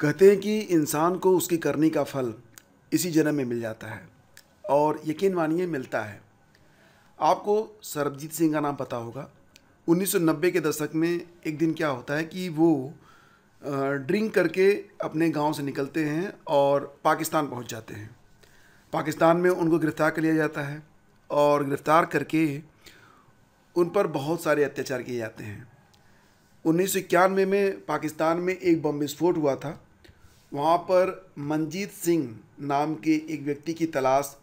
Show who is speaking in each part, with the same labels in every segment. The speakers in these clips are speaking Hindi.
Speaker 1: कहते हैं कि इंसान को उसकी करनी का फल इसी जन्म में मिल जाता है और यकीन मानिए मिलता है आपको सरबजीत सिंह का नाम पता होगा 1990 के दशक में एक दिन क्या होता है कि वो ड्रिंक करके अपने गांव से निकलते हैं और पाकिस्तान पहुंच जाते हैं पाकिस्तान में उनको गिरफ़्तार कर लिया जाता है और गिरफ़्तार करके उन पर बहुत सारे अत्याचार किए जाते हैं उन्नीस में पाकिस्तान में एक बम विस्फोट हुआ था वहाँ पर मनजीत सिंह नाम के एक व्यक्ति की तलाश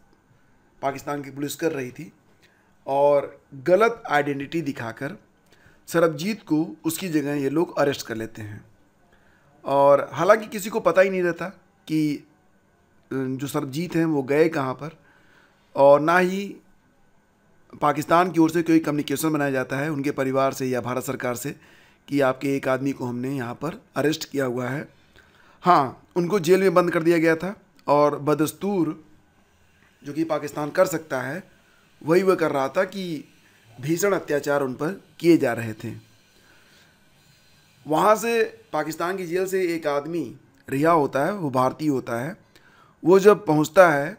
Speaker 1: पाकिस्तान की पुलिस कर रही थी और गलत आइडेंटिटी दिखाकर सरबजीत को उसकी जगह ये लोग अरेस्ट कर लेते हैं और हालांकि किसी को पता ही नहीं रहता कि जो सरबजीत हैं वो गए कहाँ पर और ना ही पाकिस्तान की ओर से कोई कम्युनिकेशन बनाया जाता है उनके परिवार से या भारत सरकार से कि आपके एक आदमी को हमने यहाँ पर अरेस्ट किया हुआ है हाँ उनको जेल में बंद कर दिया गया था और बदस्तूर जो कि पाकिस्तान कर सकता है वही वह कर रहा था कि भीषण अत्याचार उन पर किए जा रहे थे वहाँ से पाकिस्तान की जेल से एक आदमी रिहा होता है वो भारतीय होता है वो जब पहुँचता है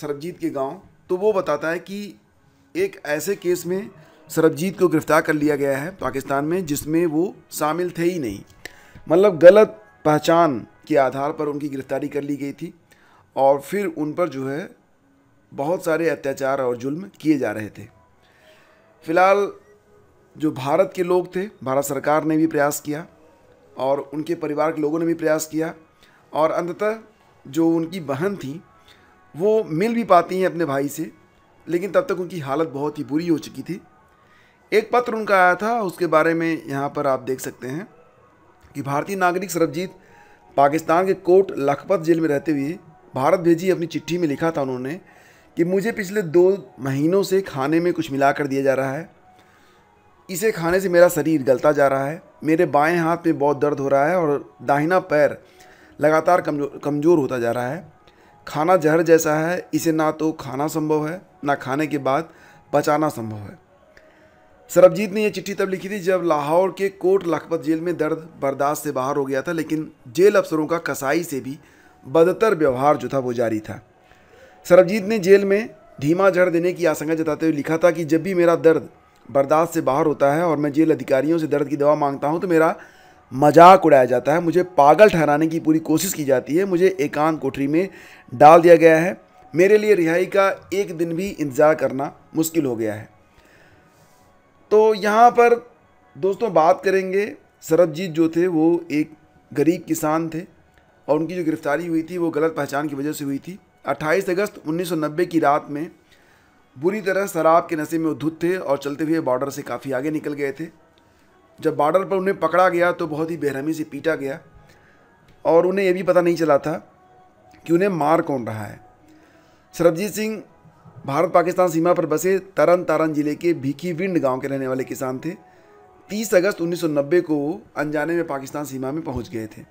Speaker 1: सरबजीत के गांव तो वो बताता है कि एक ऐसे केस में सरबजीत को गिरफ्तार कर लिया गया है पाकिस्तान में जिसमें वो शामिल थे ही नहीं मतलब गलत पहचान के आधार पर उनकी गिरफ्तारी कर ली गई थी और फिर उन पर जो है बहुत सारे अत्याचार और जुल्म किए जा रहे थे फिलहाल जो भारत के लोग थे भारत सरकार ने भी प्रयास किया और उनके परिवार के लोगों ने भी प्रयास किया और अंततः जो उनकी बहन थी वो मिल भी पाती हैं अपने भाई से लेकिन तब तक उनकी हालत बहुत ही बुरी हो चुकी थी एक पत्र उनका आया था उसके बारे में यहाँ पर आप देख सकते हैं कि भारतीय नागरिक सरबजीत पाकिस्तान के कोट लखपत जेल में रहते हुए भारत भेजी अपनी चिट्ठी में लिखा था उन्होंने कि मुझे पिछले दो महीनों से खाने में कुछ मिलाकर दिया जा रहा है इसे खाने से मेरा शरीर गलता जा रहा है मेरे बाएं हाथ में बहुत दर्द हो रहा है और दाहिना पैर लगातार कमजोर कमज़ोर होता जा रहा है खाना जहर जैसा है इसे ना तो खाना संभव है ना खाने के बाद पचाना संभव है सरबजीत ने यह चिट्ठी तब लिखी थी जब लाहौर के कोट लखपत जेल में दर्द बर्दाश्त से बाहर हो गया था लेकिन जेल अफसरों का कसाई से भी बदतर व्यवहार जो था वो जारी था सरबजीत ने जेल में धीमा झड़ देने की आशंका जताते हुए लिखा था कि जब भी मेरा दर्द बर्दाश्त से बाहर होता है और मैं जेल अधिकारियों से दर्द की दवा मांगता हूँ तो मेरा मजाक उड़ाया जाता है मुझे पागल ठहराने की पूरी कोशिश की जाती है मुझे एकांत कोठरी में डाल दिया गया है मेरे लिए रिहाई का एक दिन भी इंतज़ार करना मुश्किल हो गया है तो यहाँ पर दोस्तों बात करेंगे सरबजीत जो थे वो एक गरीब किसान थे और उनकी जो गिरफ्तारी हुई थी वो गलत पहचान की वजह से हुई थी 28 अगस्त 1990 की रात में बुरी तरह शराब के नशे में उद्धुत थे और चलते हुए बॉर्डर से काफ़ी आगे निकल गए थे जब बॉर्डर पर उन्हें पकड़ा गया तो बहुत ही बेरहमी से पीटा गया और उन्हें यह भी पता नहीं चला था कि उन्हें मार कौन रहा है सरबजीत सिंह भारत पाकिस्तान सीमा पर बसे तरन तारण जिले के भीखी विंड गांव के रहने वाले किसान थे 30 अगस्त 1990 को अनजाने में पाकिस्तान सीमा में पहुंच गए थे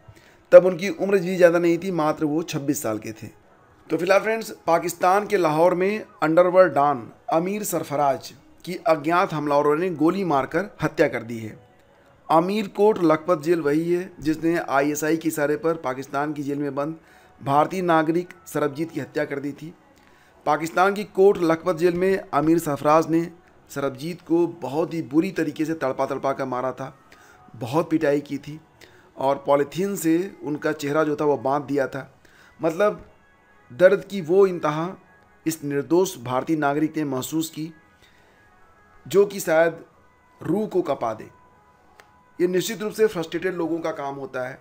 Speaker 1: तब उनकी उम्र भी ज़्यादा नहीं थी मात्र वो 26 साल के थे तो फिलहाल फ्रेंड्स पाकिस्तान के लाहौर में अंडरवर्ल्ड डॉन अमीर सरफराज की अज्ञात हमलावरों ने गोली मारकर हत्या कर दी है अमीर कोट लखपत जेल वही है जिसने आईएसआई के इशारे पर पाकिस्तान की जेल में बंद भारतीय नागरिक सरबजीत की हत्या कर दी थी पाकिस्तान की कोट लखपत जेल में अमीर सरफराज ने सरबजीत को बहुत ही बुरी तरीके से तड़पा तड़पा कर मारा था बहुत पिटाई की थी और पॉलीथीन से उनका चेहरा जो था वो बांध दिया था मतलब दर्द की वो इंतहा इस निर्दोष भारतीय नागरिक ने महसूस की जो कि शायद रूह को कपा दे ये निश्चित रूप से फ्रस्ट्रेटेड लोगों का काम होता है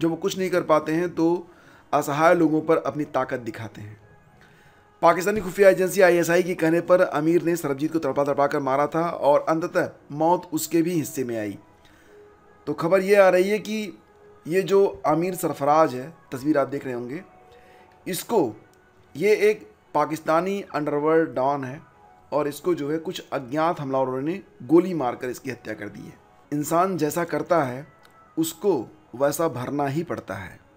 Speaker 1: जब वो कुछ नहीं कर पाते हैं तो असहाय लोगों पर अपनी ताकत दिखाते हैं पाकिस्तानी खुफिया एजेंसी आईएसआई की कहने पर अमीर ने सरबजीत को तड़पा तड़पा कर मारा था और अंततः मौत उसके भी हिस्से में आई तो खबर ये आ रही है कि ये जो अमीर सरफराज है तस्वीर आप देख रहे होंगे इसको ये एक पाकिस्तानी अंडरवर्ल्ड डॉन है और इसको जो है कुछ अज्ञात हमलावरों ने गोली मारकर इसकी हत्या कर दी है इंसान जैसा करता है उसको वैसा भरना ही पड़ता है